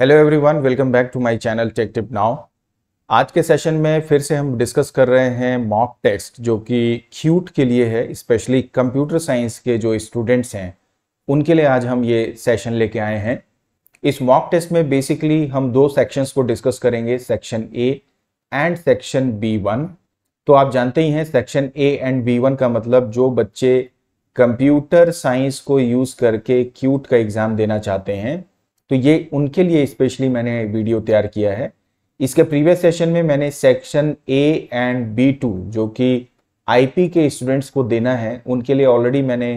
Hello everyone welcome back to my channel tech tip now आज के session में फिर से हम डिस्कस कर रहे हैं मॉक टेस्ट जो कि क्यूट के लिए है स्पेशली कंप्यूटर साइंस के जो स्टूडेंट्स हैं उनके लिए आज हम ये सेशन लेके आए हैं इस मॉक टेस्ट में बेसिकली हम दो सेक्शंस को डिस्कस करेंगे section A and section B one तो आप जानते ही हैं section A and B one का मतलब जो बच्चे कंप्यूटर साइंस को यूज़ करके क्यूट का एग्ज़ाम देना चाहते हैं तो ये उनके लिए स्पेशली मैंने वीडियो तैयार किया है इसके प्रीवियस सेशन में मैंने section A and B two जो कि आईपी के स्टूडेंट्स को देना है उनके लिए ऑलरेडी मैंने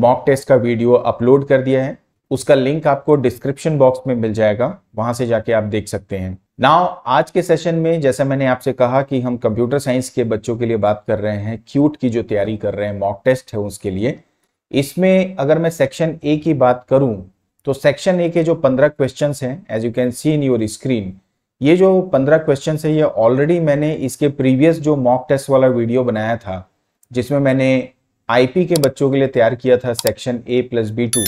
मॉक टेस्ट का वीडियो अपलोड कर दिया है उसका लिंक आपको डिस्क्रिप्शन बॉक्स में मिल जाएगा वहां से जाके आप देख सकते हैं नाउ आज के सेशन में जैसा मैंने आपसे कहा कि हम कंप्यूटर साइंस के बच्चों के लिए बात कर रहे हैं क्यूट की जो तैयारी कर रहे हैं मॉक टेस्ट है उसके लिए इसमें अगर मैं सेक्शन ए की बात करूं तो सेक्शन ए के जो पंद्रह क्वेश्चन हैं as you can see in your screen ये जो पंद्रह क्वेश्चन है ये ऑलरेडी मैंने इसके प्रीवियस जो मॉक टेस्ट वाला वीडियो बनाया था जिसमें मैंने आईपी के बच्चों के लिए तैयार किया था section A plus B two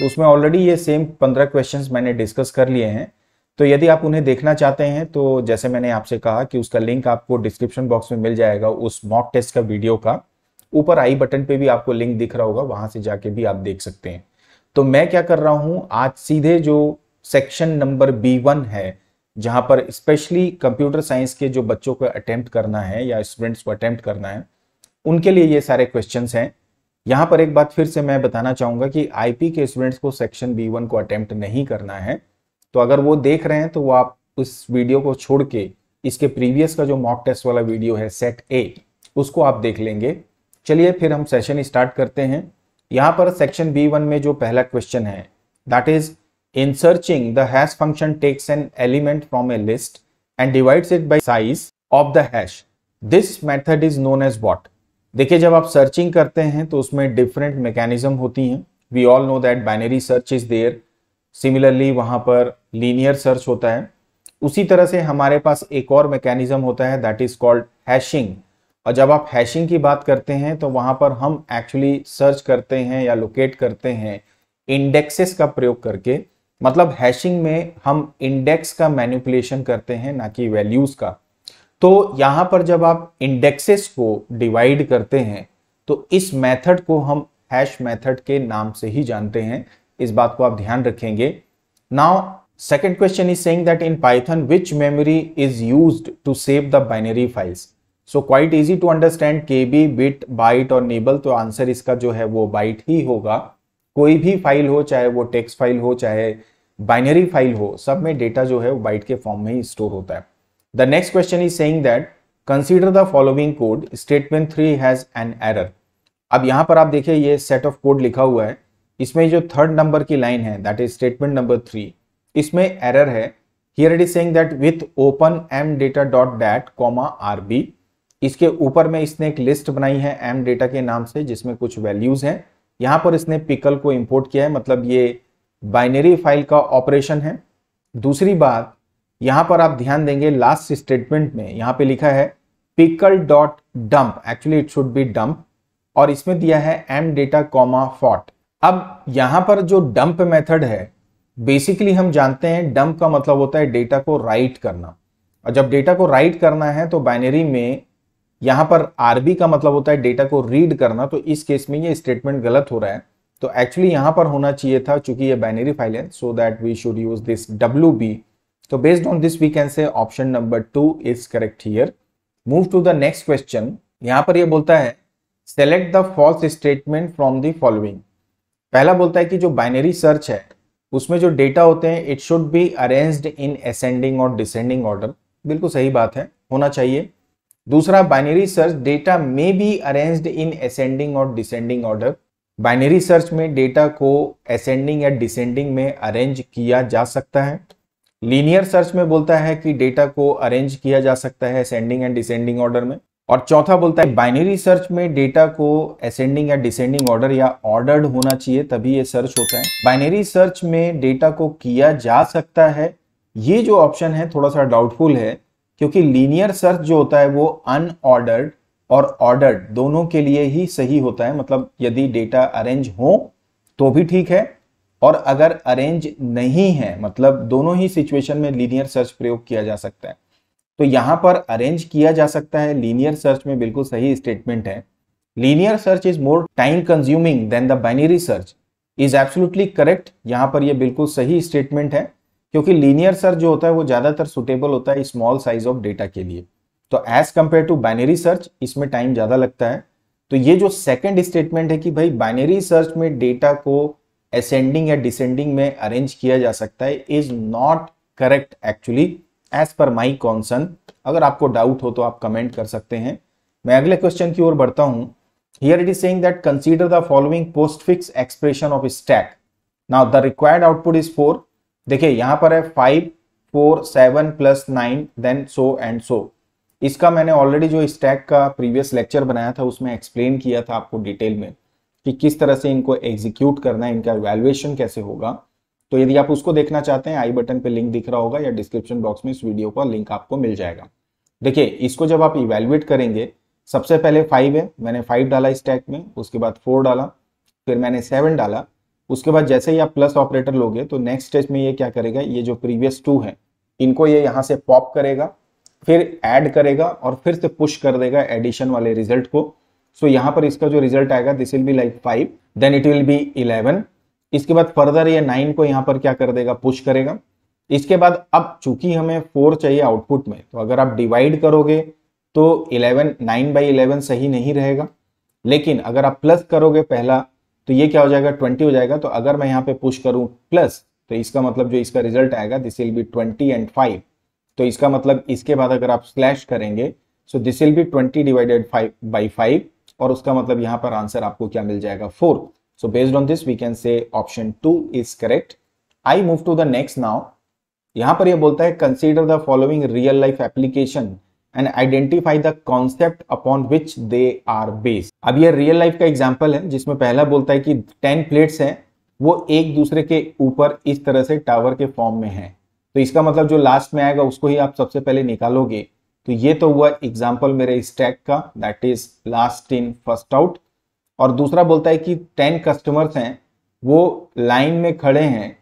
तो उसमें ऑलरेडी ये सेम पंद्रह क्वेश्चन मैंने डिस्कस कर लिए हैं तो यदि आप उन्हें देखना चाहते हैं तो जैसे मैंने आपसे कहा कि उसका लिंक आपको डिस्क्रिप्शन बॉक्स में मिल जाएगा उस मॉक टेस्ट का वीडियो का ऊपर आई बटन पे भी आपको लिंक दिख रहा होगा वहां से जाके भी आप देख सकते हैं तो मैं क्या कर रहा हूं आज सीधे जो सेक्शन नंबर बी वन है जहां पर स्पेशली कंप्यूटर साइंस के जो बच्चों को अटेम्प्ट करना है या स्टूडेंट्स को अटेम्प्ट करना है उनके लिए ये सारे क्वेश्चन हैं यहां पर एक बात फिर से मैं बताना चाहूंगा कि आईपी के स्टूडेंट्स को सेक्शन बी वन को अटेम्प्ट नहीं करना है तो अगर वो देख रहे हैं तो वो आप उस वीडियो को छोड़ के इसके प्रीवियस का जो मॉक टेस्ट वाला वीडियो है सेट ए उसको आप देख लेंगे चलिए फिर हम सेशन स्टार्ट करते हैं यहां पर सेक्शन बी वन में जो पहला क्वेश्चन है that is in searching the hash function takes an element from a list and divides it by size of the hash this method is known as what देखिए जब आप searching करते हैं तो उसमें डिफरेंट मैकेनिज्म होती हैं we all know that binary search is there similarly वहां पर लीनियर सर्च होता है उसी तरह से हमारे पास एक और मैकेनिज्म होता है दैट इज कॉल्ड हैशिंग और जब आप हैशिंग की बात करते हैं तो वहां पर हम एक्चुअली सर्च करते हैं या लोकेट करते हैं इंडेक्सेस का प्रयोग करके मतलब हैशिंग में हम इंडेक्स का मैन्युपुलेशन करते हैं ना कि वैल्यूज़ का तो यहां पर जब आप इंडेक्सेस को डिवाइड करते हैं तो इस मेथड को हम हैश मेथड के नाम से ही जानते हैं इस बात को आप ध्यान रखेंगे now second question is saying that in Python which memory is used to save the binary files so quite easy to understand के बी बिट बाइट और नेबल तो आंसर इसका जो है वो बाइट ही होगा कोई भी फाइल हो चाहे वो टेक्स्ट फाइल हो चाहे बाइनरी फाइल हो सब में डेटा जो है वो बाइट के फॉर्म में ही स्टोर होता है the next question is saying that consider the following code statement three has an error अब यहाँ पर आप देखिए ये सेट ऑफ कोड लिखा हुआ है इसमें जो थर्ड नंबर की लाइन है that is statement number three इसमें एरर है here it is saying that with open M data dot dat comma R B इसके ऊपर में इसने एक लिस्ट बनाई है एम डेटा के नाम से जिसमें कुछ वैल्यूज हैं यहाँ पर इसने पिकल को इंपोर्ट किया है मतलब ये बाइनरी फाइल का ऑपरेशन है दूसरी बात यहाँ पर आप ध्यान देंगे लास्ट स्टेटमेंट में यहाँ पे लिखा है pickle dot dump actually it should be dump और इसमें दिया है एम डेटा कॉमा फॉट अब यहाँ पर जो डंप मेथड है बेसिकली हम जानते हैं डंप का मतलब होता है डेटा को राइट करना और जब डेटा को राइट करना है तो बाइनरी में यहां पर आरबी का मतलब होता है डेटा को रीड करना तो इस केस में ये स्टेटमेंट गलत हो रहा है तो एक्चुअली यहां पर होना चाहिए था चूंकि ये बाइनरी फाइल है so that we should use this W B तो based on this we can say option number two is correct here move to the next question यहां पर ये बोलता है select the false statement from the following पहला बोलता है कि जो बाइनरी सर्च है उसमें जो डेटा होते हैं it should be arranged in ascending और डिसेंडिंग ऑर्डर बिल्कुल सही बात है होना चाहिए दूसरा बाइनरी सर्च डेटा में भी अरेंज्ड इन असेंडिंग और डिसेंडिंग ऑर्डर बाइनरी सर्च में डेटा को असेंडिंग या डिसेंडिंग में अरेंज किया जा सकता है लीनियर सर्च में बोलता है कि डेटा को अरेंज किया जा सकता है असेंडिंग एंड डिसेंडिंग ऑर्डर में और चौथा बोलता है बाइनरी सर्च में डेटा को असेंडिंग या डिसेंडिंग ऑर्डर या ऑर्डर्ड होना चाहिए तभी ये सर्च होता है बाइनरी सर्च में डेटा को किया जा सकता है ये जो ऑप्शन है थोड़ा सा डाउटफुल है क्योंकि लीनियर सर्च जो होता है वो अनऑर्डर्ड और ऑर्डर्ड दोनों के लिए ही सही होता है मतलब यदि डेटा अरेंज हो तो भी ठीक है और अगर अरेंज नहीं है मतलब दोनों ही सिचुएशन में लीनियर सर्च प्रयोग किया जा सकता है तो यहां पर अरेंज किया जा सकता है लीनियर सर्च में बिल्कुल सही स्टेटमेंट है linear search is more time consuming than the binary search is absolutely correct यहां पर यह बिल्कुल सही स्टेटमेंट है क्योंकि लीनियर सर्च जो होता है वो ज़्यादातर सुटेबल होता है स्मॉल साइज ऑफ डेटा के लिए तो as compare to binary search इसमें टाइम ज़्यादा लगता है तो ये जो सेकंड स्टेटमेंट है कि भाई बाइनरी सर्च में डेटा को असेंडिंग या डिसेंडिंग में अरेंज किया जा सकता है is not correct actually as per my कॉन्सन अगर आपको डाउट हो तो आप कमेंट कर सकते हैं मैं अगले क्वेश्चन की ओर बढ़ता here it is saying that consider the following postfix expression of stack now the required output is four देखिए यहां पर है five four seven plus nine then so and so इसका मैंने ऑलरेडी जो स्टैक का प्रीवियस लेक्चर बनाया था उसमें एक्सप्लेन किया था आपको डिटेल में कि किस तरह से इनको एग्जीक्यूट करना है इनका वैल्यूएशन कैसे होगा तो यदि आप उसको देखना चाहते हैं आई बटन पे लिंक दिख रहा होगा या डिस्क्रिप्शन बॉक्स में इस वीडियो का लिंक आपको मिल जाएगा देखिए इसको जब आप इवेल्युएट करेंगे सबसे पहले फाइव है मैंने फाइव डाला स्टैक में उसके बाद फोर डाला फिर मैंने सेवन डाला उसके बाद जैसे ही आप प्लस ऑपरेटर लोगे तो नेक्स्ट स्टेज में ये क्या करेगा ये जो प्रीवियस टू है इनको ये यहाँ से पॉप करेगा फिर ऐड करेगा और फिर से पुश कर देगा एडिशन वाले रिजल्ट को सो so, यहाँ पर इसका जो रिजल्ट आएगा this will be like five then it will be eleven इसके बाद फर्दर ये नाइन को यहाँ पर क्या कर देगा पुश करेगा इसके बाद अब चूंकि हमें फोर चाहिए आउटपुट में तो अगर आप डिवाइड करोगे तो इलेवन नाइन बाई इलेवन सही नहीं रहेगा लेकिन अगर आप प्लस करोगे पहला तो ये क्या हो जाएगा ट्वेंटी हो जाएगा तो अगर मैं यहाँ पे पुश करूँ प्लस तो इसका मतलब जो इसका रिजल्ट आएगा this will be twenty and five तो इसका मतलब इसके बाद अगर आप स्लैश करेंगे so this will be twenty divided five by five और उसका मतलब यहाँ पर आंसर आपको क्या मिल जाएगा four so based on this we can say option two is correct I move to the next now यहां पर यह बोलता है consider the following real life application and identify the concept upon which they are based अब यह real life का example है जिसमें पहला बोलता है कि टेन प्लेट्स है वो एक दूसरे के ऊपर इस तरह से टावर के फॉर्म में है तो इसका मतलब जो लास्ट में आएगा उसको ही आप सबसे पहले निकालोगे तो ये तो हुआ एग्जाम्पल मेरे स्टैक का that is last in first out और दूसरा बोलता है कि टेन कस्टमर्स हैं वो लाइन में खड़े हैं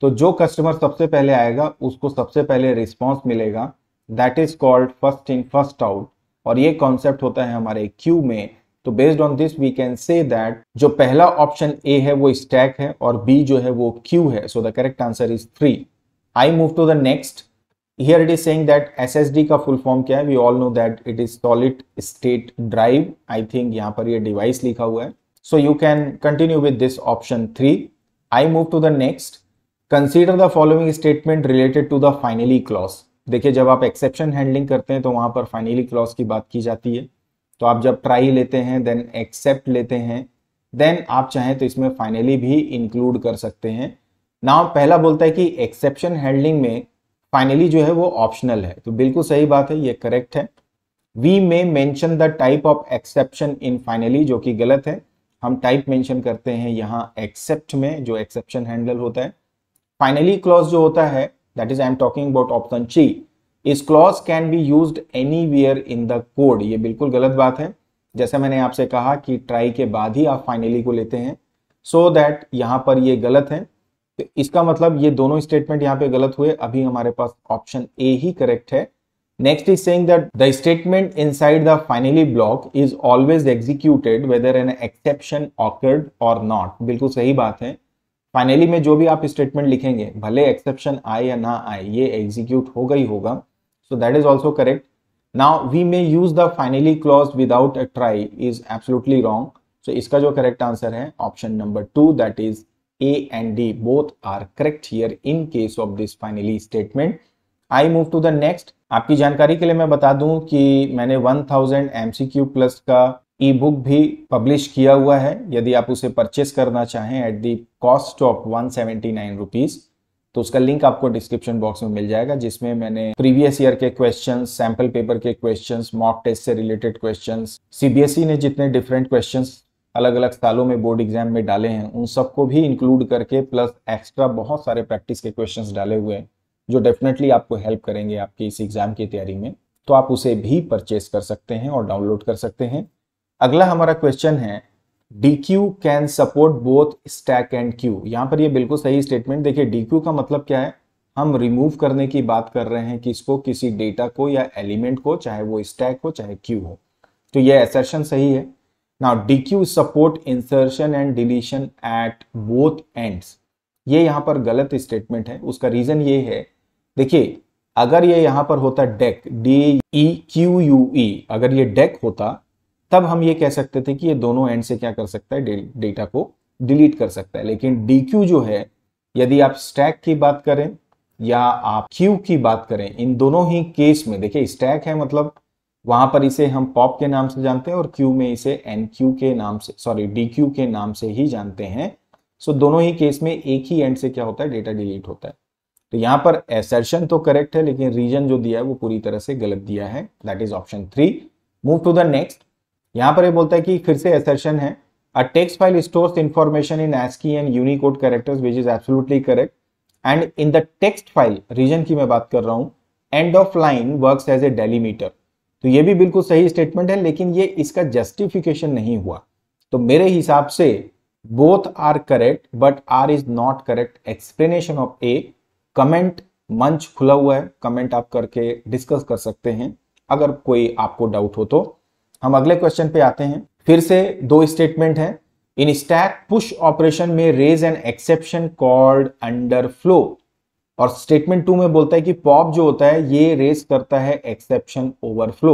तो जो कस्टमर सबसे पहले आएगा उसको सबसे पहले रिस्पॉन्स मिलेगा that is called first in first out और ये कॉन्सेप्ट होता है हमारे क्यू में तो based on this we can say that जो पहला ऑप्शन ए है वो स्टैक है और बी जो है वो क्यू है so the correct answer is three I move to the next here it is saying that SSD का फुल फॉर्म क्या है we all know that it is solid state drive I think यहां पर ये device लिखा हुआ है so you can continue with this option three I move to the next consider the following statement related to the finally clause देखिए जब आप exception handling करते हैं तो वहां पर फाइनली क्लॉज की बात की जाती है तो आप जब ट्राई लेते हैं देन एक्सेप्ट लेते हैं देन आप चाहें तो इसमें फाइनली भी इंक्लूड कर सकते हैं नाउ पहला बोलता है कि एक्सेप्शन हैंडलिंग में फाइनली जो है वो ऑप्शनल है तो बिल्कुल सही बात है ये करेक्ट है we may mention the type of exception in finally जो कि गलत है हम टाइप मैंशन करते हैं यहाँ एक्सेप्ट में जो एक्सेप्शन हैंडल होता है फाइनली क्लॉज जो होता है that is I am talking about option C. इस clause can be use anywhere in the code ये बिल्कुल गलत बात है जैसे मैंने आपसे कहा कि ट्राई के बाद ही आप फाइनली को लेते हैं सो so दैट यहाँ पर ये गलत है तो इसका मतलब ये दोनों स्टेटमेंट यहाँ पे गलत हुए अभी हमारे पास ऑप्शन ए ही करेक्ट है next is saying that the statement inside the finally block is always executed whether an exception occurred और नॉट बिल्कुल सही बात है फाइनली में जो भी आप स्टेटमेंट लिखेंगे भले एक्सेप्शन आए या ना आए ये एग्जीक्यूट हो गई होगा so that is also correct now we may use the finally clause without a try is absolutely wrong so इसका जो करेक्ट आंसर है option number two that is A and D both are correct here in case of this finally statement I move to the next आपकी जानकारी के लिए मैं बता दूं कि मैंने 1000 एमसीक्यू प्लस का ई बुक भी पब्लिश किया हुआ है यदि आप उसे परचेस करना चाहें at the cost of one seventy nine rupees तो उसका लिंक आपको डिस्क्रिप्शन बॉक्स में मिल जाएगा जिसमें मैंने प्रीवियस ईयर के क्वेश्चन सैम्पल पेपर के क्वेश्चन मॉक टेस्ट से रिलेटेड क्वेश्चन सीबीएसई ने जितने डिफरेंट क्वेश्चन अलग अलग सालों में बोर्ड एग्जाम में डाले हैं उन सबको भी इंक्लूड करके प्लस एक्स्ट्रा बहुत सारे प्रैक्टिस के क्वेश्चन डाले हुए हैं जो डेफिनेटली आपको हेल्प करेंगे आपकी इस एग्जाम की तैयारी में तो आप उसे भी परचेस कर सकते हैं और डाउनलोड कर सकते हैं अगला हमारा क्वेश्चन है D Q can support both stack and queue यहाँ पर ये बिल्कुल सही स्टेटमेंट देखिए डी क्यू का मतलब क्या है हम रिमूव करने की बात कर रहे हैं किसको किसी डेटा को या एलिमेंट को चाहे वो स्टैक हो चाहे क्यू हो तो ये एसर्शन सही है ना D Q support insertion and deletion at both ends ये यहाँ पर गलत स्टेटमेंट है उसका रीजन ये है देखिए अगर ये यहाँ पर होता deque D E Q U E अगर ये डेक होता तब हम ये कह सकते थे कि ये दोनों एंड से क्या कर सकता है डेटा को डिलीट कर सकता है लेकिन डी जो है यदि आप स्टैक की बात करें या आप क्यू की बात करें इन दोनों ही केस में देखिए स्टैक है मतलब वहां पर इसे हम पॉप के नाम से जानते हैं और क्यू में इसे एन क्यू के नाम से सॉरी डी क्यू के नाम से ही जानते हैं सो so, दोनों ही केस में एक ही एंड से क्या होता है डेटा डिलीट होता है तो यहां पर एसर्शन तो करेक्ट है लेकिन रीजन जो दिया है वो पूरी तरह से गलत दिया है that is option three move to the next यहां पर ये बोलता है कि फिर से एसेशन है a text file stores information in ASCII and Unicode characters which is absolutely correct and in the text file region की मैं बात कर रहा हूं end of line work as a delimiter तो ये भी बिल्कुल सही स्टेटमेंट है लेकिन ये इसका जस्टिफिकेशन नहीं हुआ तो मेरे हिसाब से both are correct but R is not correct explanation of A comment मंच खुला हुआ है कमेंट आप करके डिस्कस कर सकते हैं अगर कोई आपको डाउट हो तो हम अगले क्वेश्चन पे आते हैं फिर से दो स्टेटमेंट हैं इन स्टैक पुश ऑपरेशन में raise an exception called underflow और स्टेटमेंट टू में बोलता है कि पॉप जो होता है ये रेज करता है एक्सेप्शन ओवरफ्लो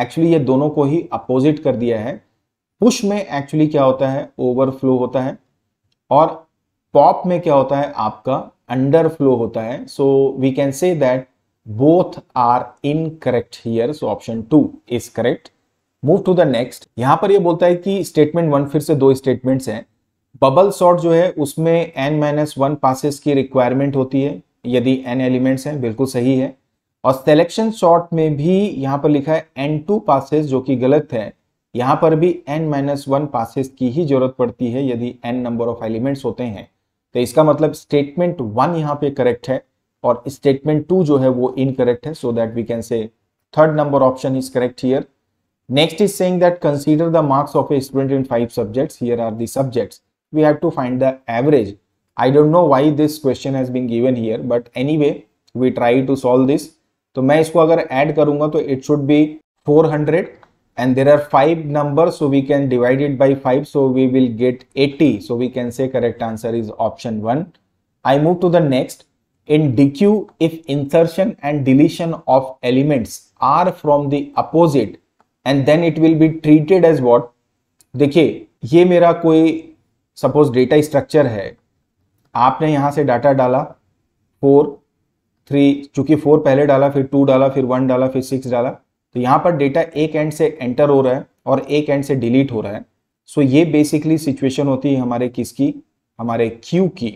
एक्चुअली ये दोनों को ही अपोजिट कर दिया है पुश में एक्चुअली क्या होता है ओवरफ्लो होता है और पॉप में क्या होता है आपका अंडरफ्लो होता है so we can say that both are incorrect here so option two is correct move to the next यहां पर ये बोलता है कि स्टेटमेंट वन फिर से दो स्टेटमेंट हैं बबल सॉर्ट जो है उसमें एन माइनस वन पासिस की रिक्वायरमेंट होती है यदि एन एलिमेंट्स हैं बिल्कुल सही है और सेलेक्शन शॉर्ट में भी यहाँ पर लिखा है एन टू पासिस जो कि गलत है यहाँ पर भी एन माइनस वन पासिस की ही जरूरत पड़ती है यदि एन नंबर ऑफ एलिमेंट्स होते हैं तो इसका मतलब स्टेटमेंट वन यहाँ पे करेक्ट है और स्टेटमेंट टू जो है वो इनकरेक्ट है so that we can say third number option is correct here Next is saying that consider the marks of a student in five subjects. Here are the subjects. We have to find the average. I don't know why this question has been given here, but anyway, we try to solve this. So, मैं इसको अगर add करूंगा तो be 400 and there are five numbers so we can divide it by 5 so we will get 80 so we can say correct answer is option 1 i move to the next in dq if insertion and deletion of elements are from the opposite end then it will be treated as what देखिए ये मेरा कोई suppose data structure है आपने यहाँ से data डाला four three चूंकि फोर पहले डाला फिर टू डाला फिर वन डाला फिर सिक्स डाला तो यहाँ पर डेटा एक एंड से एंटर हो रहा है और एक एंड से डिलीट हो रहा है सो so ये बेसिकली सिचुएशन होती है हमारे किसकी हमारे क्यू की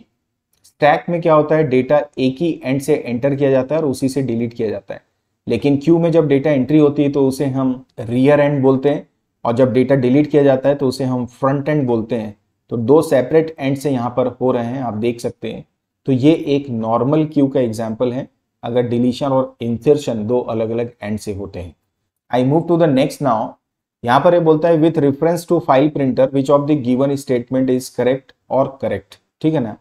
स्टैक में क्या होता है डेटा एक ही एंड से एंटर किया जाता है और उसी से डिलीट किया जाता है लेकिन क्यू में जब डेटा एंट्री होती है तो उसे हम रियर एंड बोलते हैं और जब डेटा डिलीट किया जाता है तो उसे हम फ्रंट एंड बोलते हैं तो दो सेपरेट एंड से यहाँ पर हो रहे हैं आप देख सकते हैं तो ये एक नॉर्मल क्यू का एग्जाम्पल है अगर डिलीशन और इंसर्शन दो अलग अलग एंड से होते हैं I move to the next now यहाँ पर ये बोलता है with reference to file printer which of the given statement is correct और करेक्ट ठीक है ना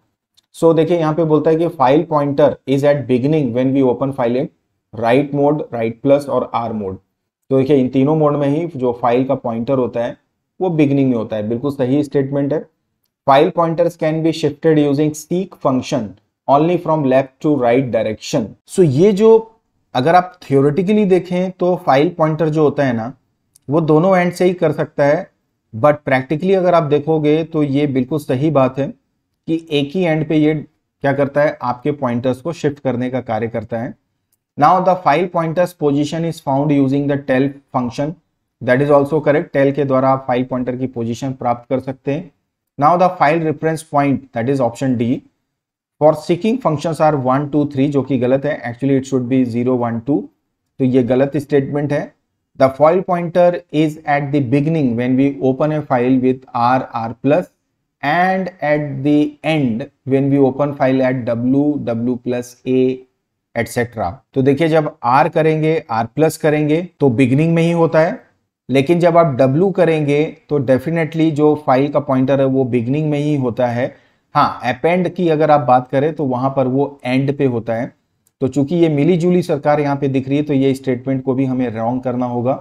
सो so, देखिए यहाँ पे बोलता है कि file pointer is at beginning when we open file and write mode write plus और आर मोड तो देखिए इन तीनों मोड में ही जो फाइल का पॉइंटर होता है वो बिगनिंग में होता है बिल्कुल सही स्टेटमेंट है file pointers can be shifted using seek function only from left to right direction so ये जो अगर आप थियोरेटिकली देखें तो फाइल पॉइंटर जो होता है ना वो दोनों एंड से ही कर सकता है बट प्रैक्टिकली अगर आप देखोगे तो ये बिल्कुल सही बात है कि एक ही एंड पे ये क्या करता है आपके पॉइंटर्स को शिफ्ट करने का कार्य करता है Now the file pointer's position is found using the tell function. That is also correct. Tell के द्वारा आप file pointer की position प्राप्त कर सकते हैं. Now the file reference point that is option D. For seeking functions are one two three जो कि गलत है actually it should be zero one two तो ये गलत statement है the file pointer is at the beginning when we open a file with r r plus and at the end when we open file at w w plus a etcetera तो देखिए जब are करेंगे are plus करेंगे तो beginning में ही होता है लेकिन जब आप डब्लू करेंगे तो डेफिनेटली जो फाइल का पॉइंटर है वो बिगनिंग में ही होता है हाँ एपेंड की अगर आप बात करें तो वहां पर वो एंड पे होता है तो चूंकि ये मिली जुली सरकार यहाँ पे दिख रही है तो ये स्टेटमेंट को भी हमें रॉन्ग करना होगा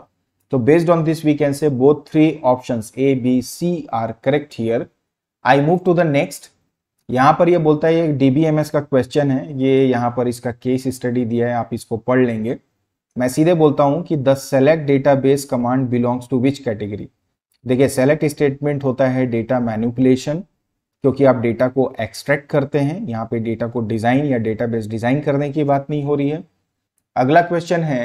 तो based on this we can say both three options A B C are correct here I move to the next यहाँ पर ये बोलता है ये डीबीएमएस का क्वेश्चन है ये यहाँ पर इसका केस स्टडी दिया है आप इसको पढ़ लेंगे मैं सीधे बोलता हूँ कि the select base command belongs to which category देखिए सेलेक्ट स्टेटमेंट होता है डेटा मैनिपुलेशन क्योंकि आप डेटा को एक्सट्रैक्ट करते हैं यहाँ पे डेटा को डिज़ाइन या डेटा डिज़ाइन करने की बात नहीं हो रही है अगला क्वेश्चन है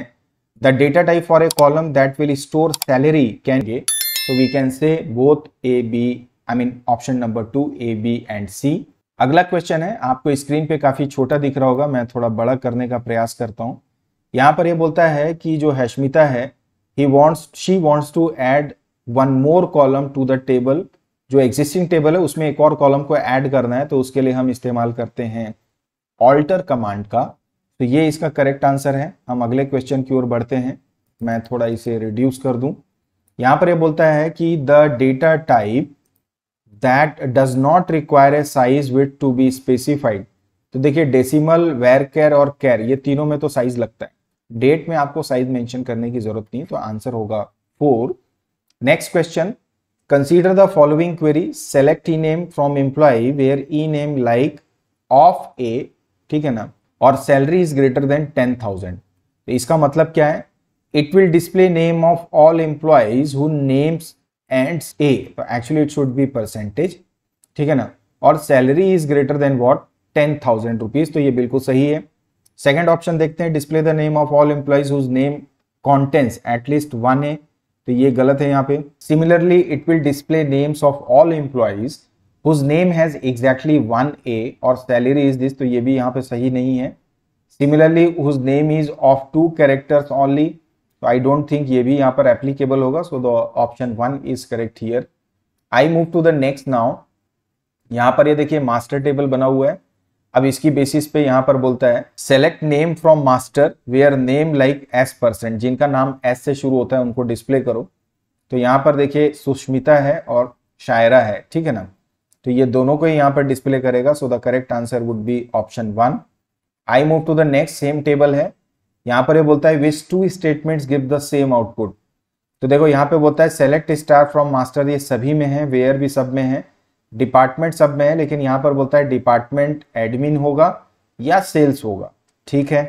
the data type for a column that will store salary can गे so we can say both A B I mean option number two A B and C अगला क्वेश्चन है आपको स्क्रीन पे काफी छोटा दिख रहा होगा मैं थोड़ा बड़ा करने का प्रयास करता हूं यहाँ पर यह बोलता है कि जो हैश्मिता है he wants she wants to add one more column to the table जो एग्जिस्टिंग टेबल है उसमें एक और कॉलम को ऐड करना है तो उसके लिए हम इस्तेमाल करते हैं ऑल्टर कमांड का तो ये इसका करेक्ट आंसर है हम अगले क्वेश्चन की ओर बढ़ते हैं मैं थोड़ा इसे रिड्यूस कर दूं यहां पर यह बोलता है कि the data type that does not require a size with to be specified तो देखिए डेसिमल वेयर केयर और केयर ये तीनों में तो साइज लगता है डेट में आपको साइज मेंशन करने की जरूरत नहीं तो आंसर होगा four next question following query select E name from employee where E name like of A ठीक है ना और salary is greater than ten thousand इसका मतलब क्या है it will display name of all employees who names ends A तो actually it should be percentage ठीक है ना और salary is greater than what ten thousand rupees तो ये बिल्कुल सही है सेकेंड ऑप्शन देखते हैं display the name of all employees whose name contents at least one है तो ये गलत है यहाँ पे similarly it will display names of all employees whose name has exactly one A और सैलरी इज दिस तो ये भी यहाँ पे सही नहीं है similarly whose name is of two characters only तो आई डोंट थिंक ये भी यहाँ पर एप्लीकेबल होगा so the option one is correct here I move to the next now यहाँ पर ये देखिए मास्टर टेबल बना हुआ है अब इसकी बेसिस पे यहाँ पर बोलता है select name from master where name like S person जिनका नाम एस से शुरू होता है उनको डिस्प्ले करो तो यहाँ पर देखिए सुष्मिता है और शायरा है ठीक है ना तो ये दोनों को ही यहाँ पर डिस्प्ले करेगा so the correct answer would be option one I move to the next same table है यहां पर ये बोलता है which two statements give the same output तो देखो यहाँ पे बोलता है सेलेक्ट स्टार फ्रॉम मास्टर ये सभी में है वेयर भी सब में है डिपार्टमेंट सब में है लेकिन यहाँ पर बोलता है डिपार्टमेंट एडमिन होगा या सेल्स होगा ठीक है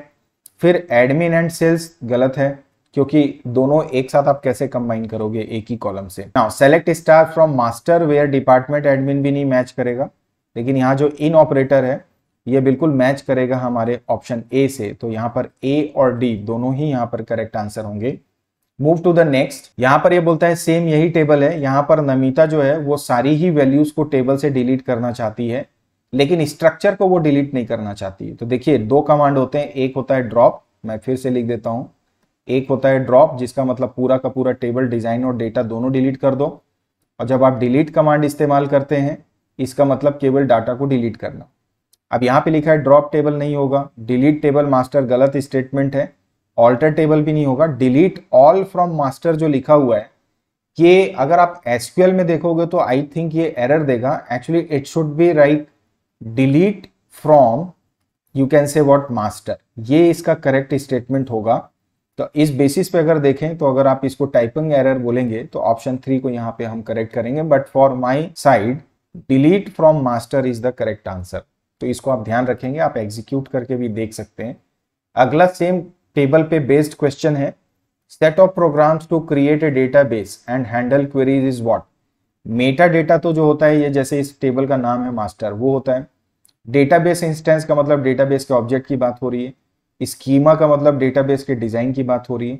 फिर एडमिन एंड सेल्स गलत है क्योंकि दोनों एक साथ आप कैसे कंबाइन करोगे एक ही कॉलम से now select star from master where department admin भी नहीं मैच करेगा लेकिन यहाँ जो इन ऑपरेटर है ये बिल्कुल मैच करेगा हमारे ऑप्शन ए से तो यहाँ पर ए और डी दोनों ही यहाँ पर करेक्ट आंसर होंगे मूव टू द नेक्स्ट यहाँ पर ये यह बोलता है सेम यही टेबल है यहाँ पर नमिता जो है वो सारी ही वैल्यूज को टेबल से डिलीट करना चाहती है लेकिन स्ट्रक्चर को वो डिलीट नहीं करना चाहती है तो देखिए दो कमांड होते हैं एक होता है ड्रॉप मैं फिर से लिख देता हूं एक होता है ड्रॉप जिसका मतलब पूरा का पूरा टेबल डिजाइन और डेटा दोनों डिलीट कर दो और जब आप डिलीट कमांड इस्तेमाल करते हैं इसका मतलब केवल डाटा को डिलीट करना अब यहाँ पे लिखा है ड्रॉप टेबल नहीं होगा डिलीट टेबल मास्टर गलत स्टेटमेंट है ऑल्टर टेबल भी नहीं होगा डिलीट ऑल फ्रॉम मास्टर जो लिखा हुआ है ये अगर आप एस में देखोगे तो आई थिंक ये एरर देगा actually it should be right delete from you can say what master ये इसका करेक्ट स्टेटमेंट होगा तो इस बेसिस पे अगर देखें तो अगर आप इसको टाइपिंग एरर बोलेंगे तो ऑप्शन थ्री को यहाँ पे हम करेक्ट करेंगे but for my side delete from master is the correct answer तो इसको आप ध्यान रखेंगे आप एग्जीक्यूट करके भी देख सकते हैं अगला सेम टेबल पे बेस्ड क्वेश्चन है set of programs to create a database and handle queries is what metadata तो जो होता है ये जैसे इस टेबल का नाम है मास्टर वो होता है डेटाबेस इंस्टेंस का मतलब डेटाबेस के ऑब्जेक्ट की बात हो रही है स्कीमा का मतलब डेटाबेस के डिज़ाइन की बात हो रही है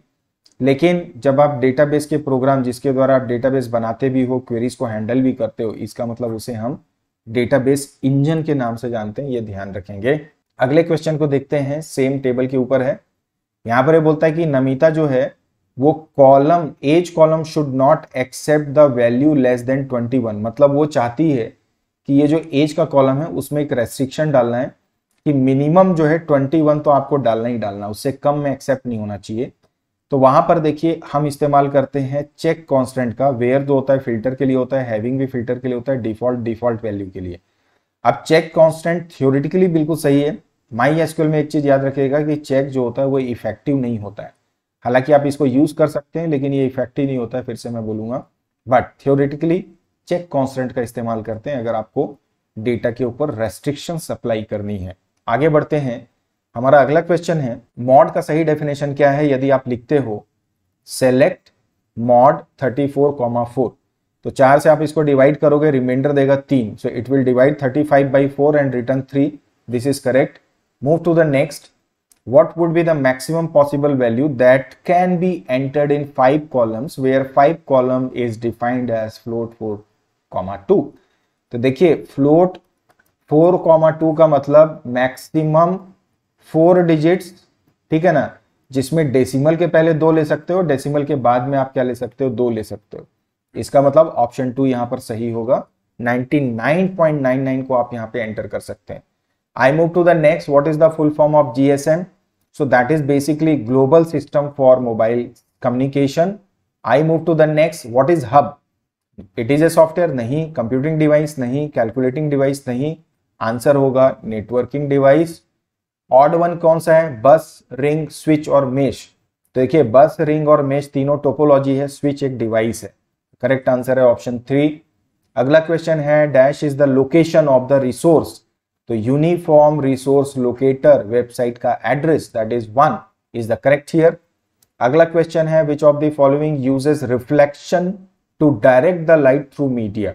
लेकिन जब आप डेटाबेस के प्रोग्राम जिसके द्वारा आप डेटाबेस बनाते भी हो क्वेरीज को हैंडल भी करते हो इसका मतलब उसे हम डेटाबेस इंजन के नाम से जानते हैं ये ध्यान रखेंगे अगले क्वेश्चन को देखते हैं सेम टेबल के ऊपर है यहां पर ये बोलता है कि नमिता जो है वो column age column should not accept the value less than 21 मतलब वो चाहती है कि ये जो एज का कॉलम है उसमें एक रेस्ट्रिक्शन डालना है कि मिनिमम जो है 21 तो आपको डालना ही डालना उससे कम में एक्सेप्ट नहीं होना चाहिए तो वहां पर देखिए हम इस्तेमाल करते हैं चेक कांस्टेंट का वेयर जो होता है फिल्टर के लिए होता है हैविंग भी फिल्टर के लिए होता है डिफॉल्ट डिफॉल्ट वैल्यू के लिए अब चेक कांस्टेंट थ्योरेटिकली बिल्कुल सही है माई एसक्यूएल में एक चीज याद रखिएगा कि चेक जो होता है वो इफेक्टिव नहीं होता है हालांकि आप इसको यूज कर सकते हैं लेकिन ये इफेक्टिव नहीं होता है फिर से मैं बोलूंगा बट थ्योरेटिकली चेक कॉन्स्टेंट का इस्तेमाल करते हैं अगर आपको डेटा के ऊपर रेस्ट्रिक्शन अप्लाई करनी है आगे बढ़ते हैं हमारा अगला क्वेश्चन है मॉड का सही डेफिनेशन क्या है यदि आप लिखते हो select mod thirty four comma four तो चार से आप इसको डिवाइड करोगे रिमाइंडर देगा तीन so it will divide thirty five by four and return three this is correct move to the next what would be the maximum possible value that can be entered in five columns where five column is defined as float four comma two तो देखिए float four comma to का मतलब maximum four digits ठीक है ना जिसमें decimal के पहले दो ले सकते हो डेसिमल के बाद में आप क्या ले सकते हो दो ले सकते हो इसका मतलब ऑप्शन टू यहां पर सही होगा 99.99 को आप यहां पे एंटर कर सकते हैं I move to the next what is the full form of GSM so that is basically global system for mobile communication I move to the next what is hub it is a software नहीं computing device नहीं calculating device नहीं answer होगा networking device odd one कौन सा है बस ring switch और mesh तो देखिए बस रिंग और मेश तीनों टोपोलॉजी है स्विच एक डिवाइस है करेक्ट आंसर है ऑप्शन थ्री अगला क्वेश्चन है dash is the location of the resource तो यूनिफॉर्म रिसोर्स लोकेटर वेबसाइट का address that is one is the correct here अगला क्वेश्चन है which of the following uses reflection to direct the light through media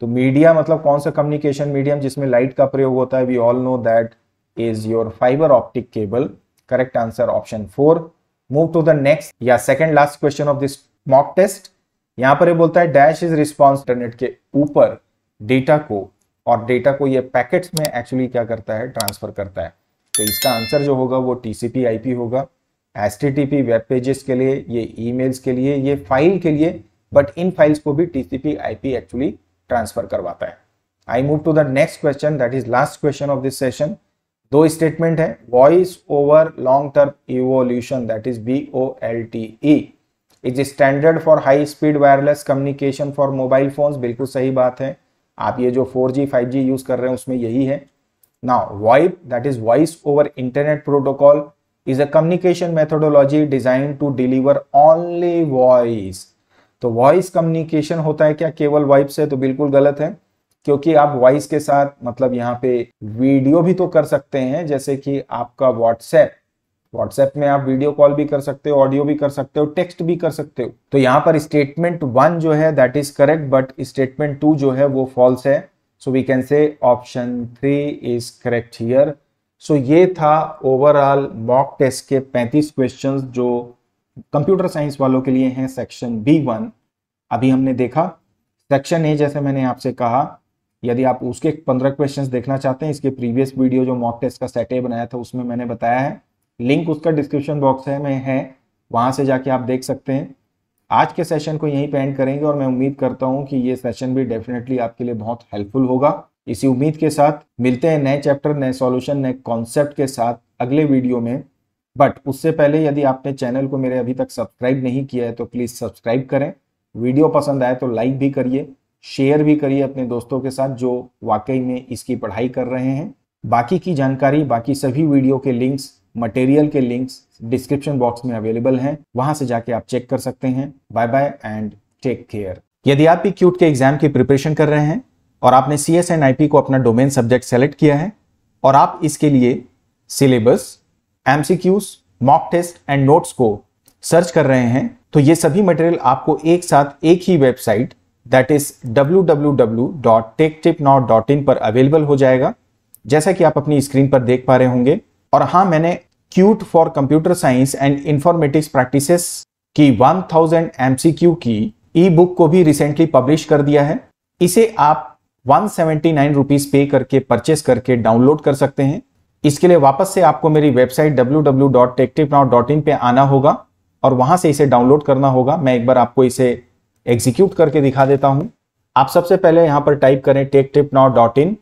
तो media मतलब कौन सा communication medium जिसमें light का प्रयोग होता है we all know that is your fiber optic cable. Correct answer option 4. Move to the next या second last question of this mock test. यहाँ पर ये बोलता है dash is response इंटरनेट के ऊपर डेटा को और डेटा को ये पैकेट्स में एक्चुअली क्या करता है ट्रांसफर करता है तो इसका आंसर जो होगा वो टीसीपी आईपी होगा एस वेब पेजेस के लिए ये ईमेल्स के लिए ये फाइल के लिए बट इन फाइल्स को भी टीसीपी आईपी एक्चुअली ट्रांसफर करवाता है I move to the next question that is last question of this session दो स्टेटमेंट है voice over long term evolution that is V O L T E is standard for high speed wireless communication for mobile phones बिल्कुल सही बात है आप ये जो 4G 5G use कर रहे हैं उसमें यही है ना voip that is voice over internet protocol is a communication methodology design to deliver only voice तो वॉइस कम्युनिकेशन होता है क्या केवल वाइप से तो बिल्कुल गलत है क्योंकि आप वॉइस के साथ मतलब यहाँ पे वीडियो भी तो कर सकते हैं जैसे कि आपका व्हाट्सएप व्हाट्सएप में आप वीडियो कॉल भी कर सकते हो ऑडियो भी कर सकते हो टेक्स्ट भी कर सकते हो तो यहाँ पर स्टेटमेंट वन जो है that is correct but statement two जो है वो फॉल्स है so we can say option three is correct here so ये था ओवरऑल मॉक टेस्ट के 35 क्वेश्चन जो कंप्यूटर साइंस वालों के लिए हैं सेक्शन बी वन अभी हमने देखा सेक्शन ए जैसे मैंने आपसे कहा यदि आप उसके पंद्रह क्वेश्चन देखना चाहते हैं इसके प्रीवियस वीडियो जो मॉक टेस्ट का सेटे बनाया था उसमें मैंने बताया है लिंक उसका डिस्क्रिप्शन बॉक्स है में है वहां से जाके आप देख सकते हैं आज के सेशन को यहीं पे एंड करेंगे और मैं उम्मीद करता हूँ कि ये सेशन भी डेफिनेटली आपके लिए बहुत हेल्पफुल होगा इसी उम्मीद के साथ मिलते हैं नए चैप्टर नए सॉल्यूशन नए कॉन्सेप्ट के साथ अगले वीडियो में बट उससे पहले यदि आपने चैनल को मेरे अभी तक सब्सक्राइब नहीं किया है तो प्लीज़ सब्सक्राइब करें वीडियो पसंद आए तो लाइक भी करिए शेयर भी करिए अपने दोस्तों के साथ जो वाकई में इसकी पढ़ाई कर रहे हैं बाकी की जानकारी बाकी सभी वीडियो के लिंक्स मटेरियल के लिंक्स डिस्क्रिप्शन बॉक्स में अवेलेबल हैं वहां से जाके आप चेक कर सकते हैं bye bye and take care यदि आप भी क्यूट के एग्जाम की प्रिपरेशन कर रहे हैं और आपने C S and I P को अपना डोमेन सब्जेक्ट सेलेक्ट किया है और आप इसके लिए syllabus M C Qs mock test and notes को सर्च कर रहे हैं तो ये सभी मटेरियल आपको एक साथ एक ही वेबसाइट दैट इज इन पर अवेलेबल हो जाएगा जैसा कि आप अपनी स्क्रीन पर देख पा रहे होंगे और हाँ मैंने क्यूट for computer science and informatics practices की 1000 थाउजेंड एमसीक्यू की ई बुक को भी रिसेंटली पब्लिश कर दिया है इसे आप वन सेवेंटी नाइन रुपीज पे करके परचेस करके डाउनलोड कर सकते हैं इसके लिए वापस से आपको मेरी वेबसाइट डब्ल्यू पे आना होगा और वहां से इसे डाउनलोड करना होगा मैं एक बार आपको इसे एग्जीक्यूट करके दिखा देता हूं आप सबसे पहले यहां पर टाइप करें tech tip not dot in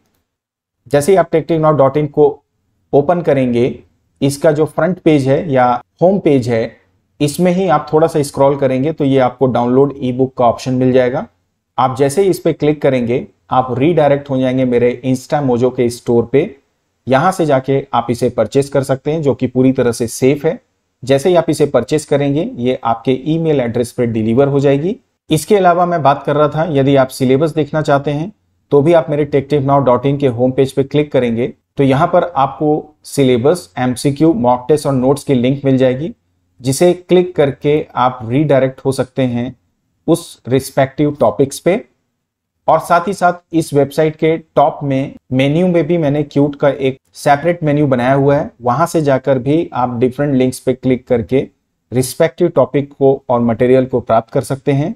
जैसे ही आप tech tip not dot in को ओपन करेंगे इसका जो फ्रंट पेज है या होम पेज है इसमें ही आप थोड़ा सा स्क्रॉल करेंगे तो ये आपको डाउनलोड ई बुक का ऑप्शन मिल जाएगा आप जैसे ही इस पर क्लिक करेंगे आप रीडायरेक्ट हो जाएंगे मेरे इंस्टा मोजो के स्टोर पे यहाँ से जाके आप इसे परचेस कर सकते हैं जो कि पूरी तरह से सेफ है जैसे ही आप इसे परचेस करेंगे ये आपके ईमेल एड्रेस पर डिलीवर हो जाएगी इसके अलावा मैं बात कर रहा था यदि आप सिलेबस देखना चाहते हैं तो भी आप मेरे टेक्टिव नाउ डॉट इन के होम पेज पर क्लिक करेंगे तो यहाँ पर आपको सिलेबस एमसीक्यू मॉक टेस्ट और नोट्स की लिंक मिल जाएगी जिसे क्लिक करके आप रीडायरेक्ट हो सकते हैं उस रिस्पेक्टिव टॉपिक्स पे और साथ ही साथ इस वेबसाइट के टॉप में मेन्यू में भी मैंने क्यूट का एक सेपरेट मेन्यू बनाया हुआ है वहां से जाकर भी आप डिफरेंट लिंक्स पे क्लिक करके रिस्पेक्टिव टॉपिक को और मटेरियल को प्राप्त कर सकते हैं